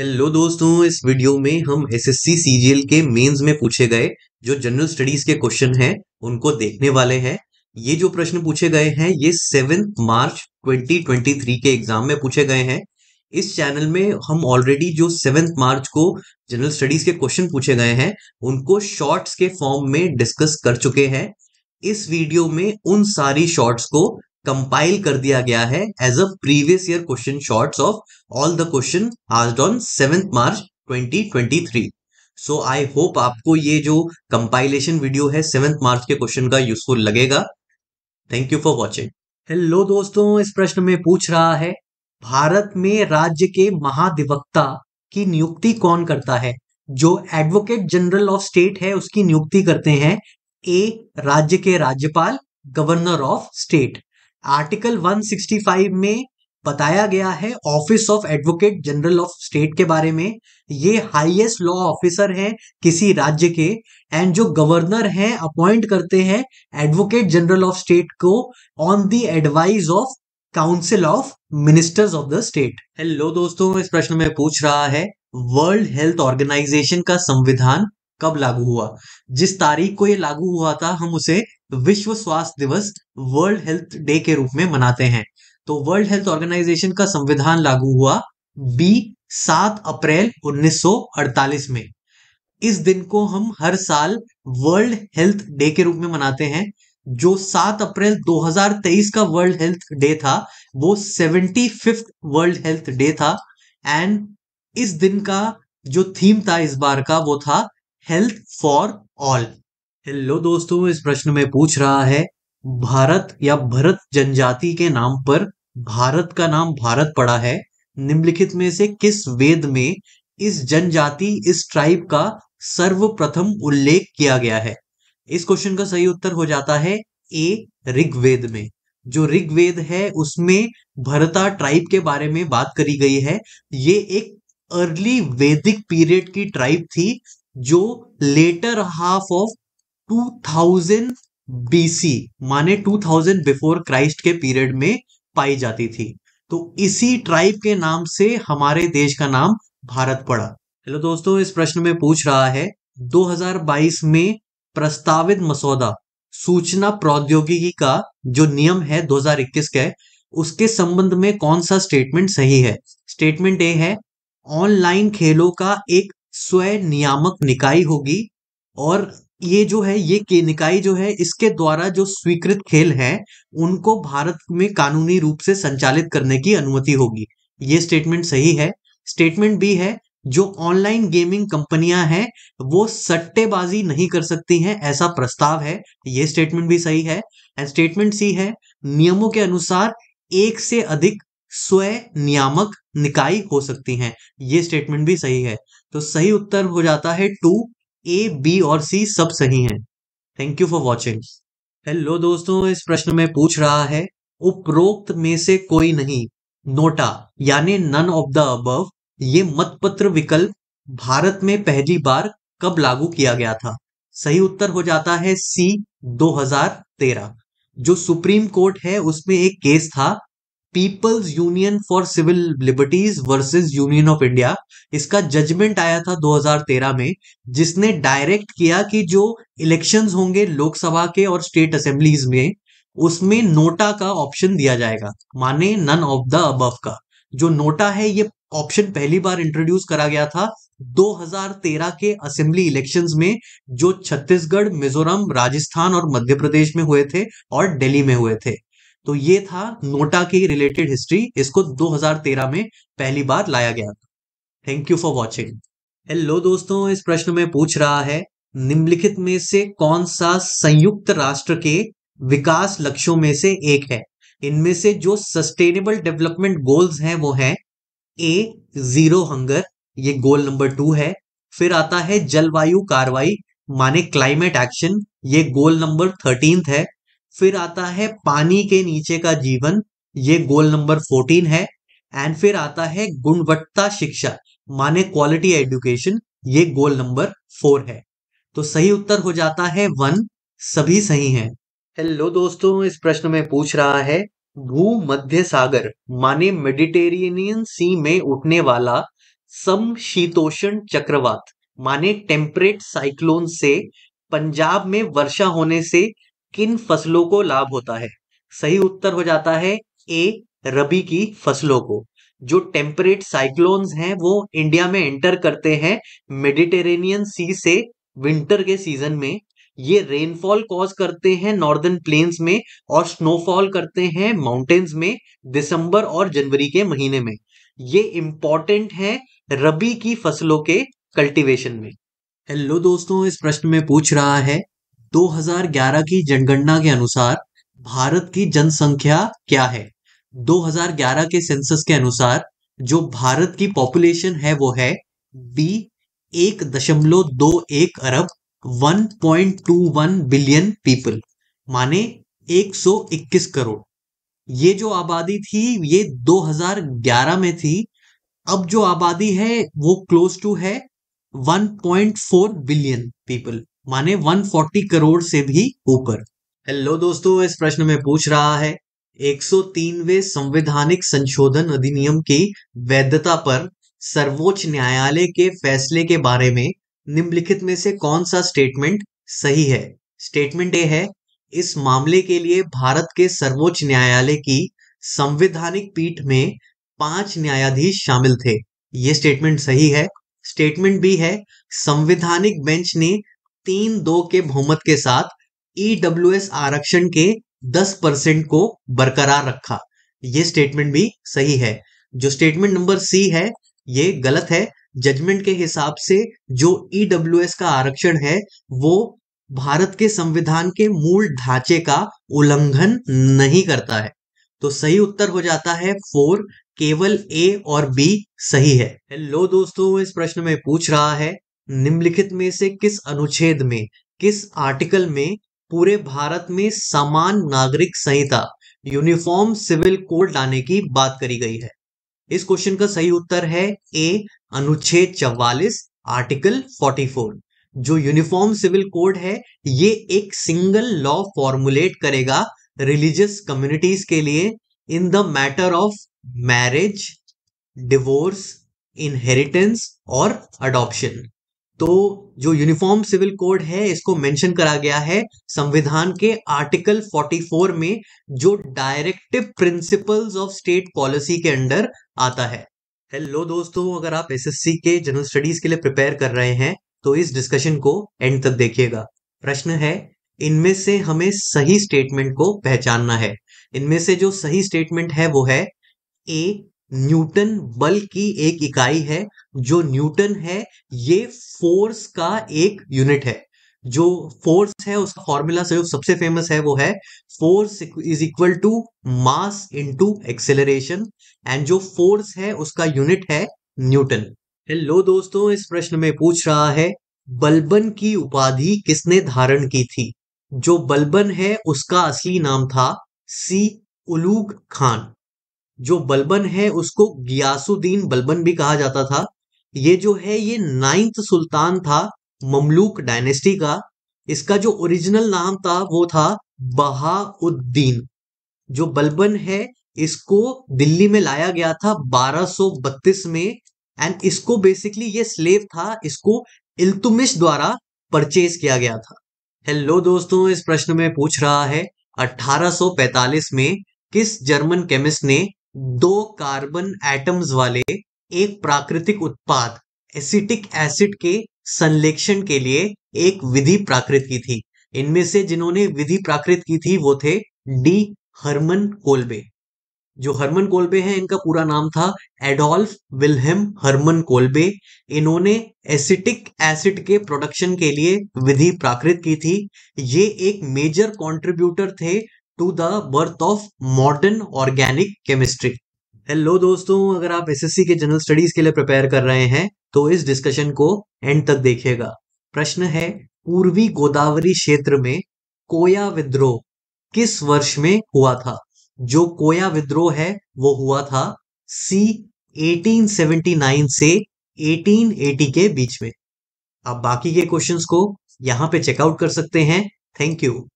hello दोस्तों इस video में हम एसएससी सीजीएल के मेंस में पूछे गए जो जनरल स्टडीज के क्वेश्चन हैं उनको देखने वाले हैं ये जो प्रश्न पूछे गए हैं ये सेवेंथ मार्च 2023 के एग्जाम में पूछे गए हैं इस चैनल में हम ऑलरेडी जो सेवेंथ मार्च को जनरल स्टडीज के क्वेश्चन पूछे गए हैं उनको शॉर्ट्स के फॉर्म में डिस्कस कर चुके हैं इस वीडियो में उन सारी शॉर्ट्स को कंपाइल कर दिया गया है as a previous year question shorts of all the question आज on seventh March 2023 so I hope आपको ये जो कंपाइलेशन वीडियो है सेवेंथ मार्च के क्वेश्चन का यूजफुल लगेगा thank you for watching hello दोस्तों इस प्रश्न में पूछ रहा है भारत में राज्य के महाधिवक्ता की नियुक्ति कौन करता है जो एडवोकेट जनरल ऑफ स्टेट है उसकी नियुक्ति करते हैं ए राज्य के राज्यपाल गवर्नर ऑफ स्टेट आर्टिकल 165 में बताया गया है office of advocate general of state के बारे में ये हाईएस्ट लॉ ऑफिसर हैं किसी राज्य के एंड जो गवर्नर हैं अपॉइंट करते हैं एडवोकेट जनरल ऑफ स्टेट को on the advice of council of ministers of the state hello दोस्तों इस प्रश्न में पूछ रहा है वर्ल्ड हेल्थ ऑर्गेनाइजेशन का संविधान कब लागू हुआ जिस तारीख को ये लागू हुआ था हम उसे विश्व स्वास्थ्य दिवस वर्ल्ड हेल्थ डे के रूप में मनाते हैं तो वर्ल्ड हेल्थ ऑर्गेनाइजेशन का संविधान लागू हुआ बी सात अप्रैल 1948 में इस दिन को हम हर साल वर्ल्ड हेल्थ डे के रूप में मनाते हैं जो सात अप्रैल 2023 का वर्ल्ड हेल्थ डे था वो seventy fifth world health day था एंड इस दिन का जो थीम था इस बार का वो था हेल्थ फॉर ऑल हेलो दोस्तों इस प्रश्न में पूछ रहा है भारत या भरत जनजाति के नाम पर भारत का नाम भारत पड़ा है निम्नलिखित में से किस वेद में इस जनजाति इस ट्राइब का सर्वप्रथम उल्लेख किया गया है इस क्वेश्चन का सही उत्तर हो जाता है ए ऋग्वेद में जो ऋग्वेद है उसमें भरता ट्राइब के बारे में बात करी गई है ये एक अर्ली वैदिक पीरियड की ट्राइब थी जो लेटर हाफ ऑफ 2000 बीसी माने 2000 बिफोर क्राइस्ट के पीरियड में पाई जाती थी तो इसी ट्राइब के नाम से हमारे देश का नाम भारत पड़ा हेलो दोस्तों इस प्रश्न में पूछ रहा है 2022 में प्रस्तावित मसौदा सूचना प्रौद्योगिकी का जो नियम है 2021 का उसके संबंध में कौन सा स्टेटमेंट सही है स्टेटमेंट ए है ऑनलाइन खेलों का एक स्वयं नियामक निकाय होगी और ये जो है ये के निकाय जो है इसके द्वारा जो स्वीकृत खेल हैं उनको भारत में कानूनी रूप से संचालित करने की अनुमति होगी ये स्टेटमेंट सही है स्टेटमेंट बी है जो ऑनलाइन गेमिंग कंपनियां हैं वो सट्टेबाजी नहीं कर सकती हैं ऐसा प्रस्ताव है ये स्टेटमेंट भी सही है एंड स्टेटमेंट सी है नियमों के अनुसार एक से अधिक स्वयं नियामक निकाय हो सकती हैं ये स्टेटमेंट भी सही है तो सही उत्तर हो जाता है टू ए बी और सी सब सही हैं thank you for watching hello दोस्तों इस प्रश्न में पूछ रहा है उपरोक्त में से कोई नहीं नोटा यानी नन ऑफ द अबव ये मतपत्र विकल्प भारत में पहली बार कब लागू किया गया था सही उत्तर हो जाता है सी 2013 जो सुप्रीम कोर्ट है उसमें एक केस था people's union for civil liberties versus union of India इसका जजमेंट आया था 2013 में जिसने डायरेक्ट किया कि जो इलेक्शंस होंगे लोकसभा के और स्टेट असेंबलीज में उसमें नोटा का ऑप्शन दिया जाएगा माने नन ऑफ द अबव का जो नोटा है ये ऑप्शन पहली बार इंट्रोड्यूस करा गया था 2013 के असेंबली इलेक्शंस में जो छत्तीसगढ़ मिजोरम राजस्थान और मध्य प्रदेश में हुए थे और दिल्ली में हुए थे तो ये था नोटा की रिलेटेड हिस्ट्री इसको 2013 में पहली बार लाया गया था thank you for watching hello दोस्तों इस प्रश्न में पूछ रहा है निम्नलिखित में से कौन सा संयुक्त राष्ट्र के विकास लक्ष्यों में से एक है इनमें से जो सस्टेनेबल डेवलपमेंट गोल्स हैं वो हैं ए जीरो हंगर ये गोल नंबर टू है फिर आता है जलवायु कार्रवाई माने क्लाइमेट एक्शन ये गोल नंबर थर्टींथ है फिर आता है पानी के नीचे का जीवन ये गोल नंबर फोर्टीन है एंड फिर आता है गुणवत्ता शिक्षा माने क्वालिटी एजुकेशन ये गोल नंबर फोर है तो सही उत्तर हो जाता है वन सभी सही हैं हेलो दोस्तों इस प्रश्न में पूछ रहा है भू मध्य सागर माने मेडिटेरियनियन सी में उठने वाला समशीतोषण चक्रवात माने टेम्परेट साइक्लोन से पंजाब में वर्षा होने से किन फसलों को लाभ होता है सही उत्तर हो जाता है ए रबी की फसलों को जो टेम्परेट साइक्लोन्स हैं वो इंडिया में एंटर करते हैं मेडिटेरेनियन सी से विंटर के सीजन में ये रेनफॉल कॉज करते हैं नॉर्दर्न प्लेन्स में और स्नोफॉल करते हैं माउंटेन्स में दिसंबर और जनवरी के महीने में ये इंपॉर्टेंट है रबी की फसलों के कल्टीवेशन में हेलो दोस्तों इस प्रश्न में पूछ रहा है 2011 की जनगणना के अनुसार भारत की जनसंख्या क्या है 2011 के सेंसस के अनुसार जो भारत की पॉपुलेशन है वो है बी एक दशमलव दो एक अरब 1.21 बिलियन पीपल माने 121 करोड़ ये जो आबादी थी ये 2011 में थी अब जो आबादी है वो क्लोज टू है 1.4 बिलियन पीपल माने 140 करोड़ से भी ऊपर हेलो दोस्तों इस प्रश्न में पूछ रहा है 103वें संवैधानिक संशोधन अधिनियम की वैधता पर सर्वोच्च न्यायालय के फैसले के बारे में निम्नलिखित में से कौन सा स्टेटमेंट सही है स्टेटमेंट ए है इस मामले के लिए भारत के सर्वोच्च न्यायालय की संवैधानिक पीठ में पांच न्यायाधीश शामिल थे ये स्टेटमेंट सही है स्टेटमेंट बी है संवैधानिक बेंच ने तीन दो के बहुमत के साथ ईडब्ल्यू e आरक्षण के दस परसेंट को बरकरार रखा ये स्टेटमेंट भी सही है जो स्टेटमेंट नंबर सी है ये गलत है जजमेंट के हिसाब से जो ईडब्ल्यू e का आरक्षण है वो भारत के संविधान के मूल ढांचे का उल्लंघन नहीं करता है तो सही उत्तर हो जाता है फोर केवल ए और बी सही है हेलो दोस्तों इस प्रश्न में पूछ रहा है निम्नलिखित में से किस अनुच्छेद में किस आर्टिकल में पूरे भारत में समान नागरिक संहिता यूनिफॉर्म सिविल कोड लाने की बात करी गई है इस क्वेश्चन का सही उत्तर है ए अनुच्छेद चवालीस आर्टिकल 44 जो यूनिफॉर्म सिविल कोड है ये एक सिंगल लॉ फॉर्मुलेट करेगा रिलीजियस कम्युनिटीज के लिए in the matter of marriage divorce inheritance और अडॉप्शन तो जो यूनिफॉर्म सिविल कोड है इसको मेंशन करा गया है संविधान के आर्टिकल 44 में जो directive principles of state policy के अंडर आता है हेलो दोस्तों अगर आप एसएससी के जनरल स्टडीज के लिए प्रिपेयर कर रहे हैं तो इस डिस्कशन को एंड तक देखिएगा प्रश्न है इनमें से हमें सही स्टेटमेंट को पहचानना है इनमें से जो सही स्टेटमेंट है वो है ए न्यूटन बल की एक इकाई है जो न्यूटन है ये फोर्स का एक यूनिट है जो फोर्स है उसका फॉर्मूला सबसे फेमस है वो है force is equal to mass into acceleration and जो फोर्स है उसका यूनिट है न्यूटन हेलो दोस्तों इस प्रश्न में पूछ रहा है बलबन की उपाधि किसने धारण की थी जो बलबन है उसका असली नाम था सी उलूग खान जो बलबन है उसको गियासुद्दीन बलबन भी कहा जाता था ये जो है ये नाइन्थ सुल्तान था ममलूक डायनेस्टी का इसका जो ओरिजिनल नाम था वो था बहाउद्दीन जो बलबन है इसको दिल्ली में लाया गया था 1232 में एंड इसको बेसिकली ये स्लेव था इसको इल्तुमिश द्वारा परचेज किया गया था हेलो दोस्तों इस प्रश्न में पूछ रहा है 1845 में किस जर्मन केमिस्ट ने दो कार्बन एटम्स वाले एक प्राकृतिक उत्पाद एसिटिक एसिड के संलेक्षण के लिए एक विधि प्राकृत की थी इनमें से जिन्होंने विधि प्राकृत की थी वो थे डी हरमन कोल्बे जो हरमन कोल्बे हैं इनका पूरा नाम था एडोल्फ विलहम हरमन कोल्बे इन्होंने एसिटिक एसिड के प्रोडक्शन के लिए विधि प्राकृत की थी ये एक मेजर कंट्रीब्यूटर थे to the birth of modern organic chemistry hello दोस्तों अगर आप एसएससी के जनरल स्टडीज के लिए प्रिपेयर कर रहे हैं तो इस डिस्कशन को एंड तक देखिएगा प्रश्न है पूर्वी गोदावरी क्षेत्र में कोया विद्रोह किस वर्ष में हुआ था जो कोया विद्रोह है वो हुआ था सी 1879 से 1880 के बीच में आप बाकी के क्वेश्चंस को यहाँ पे चेकआउट कर सकते हैं थैंक यू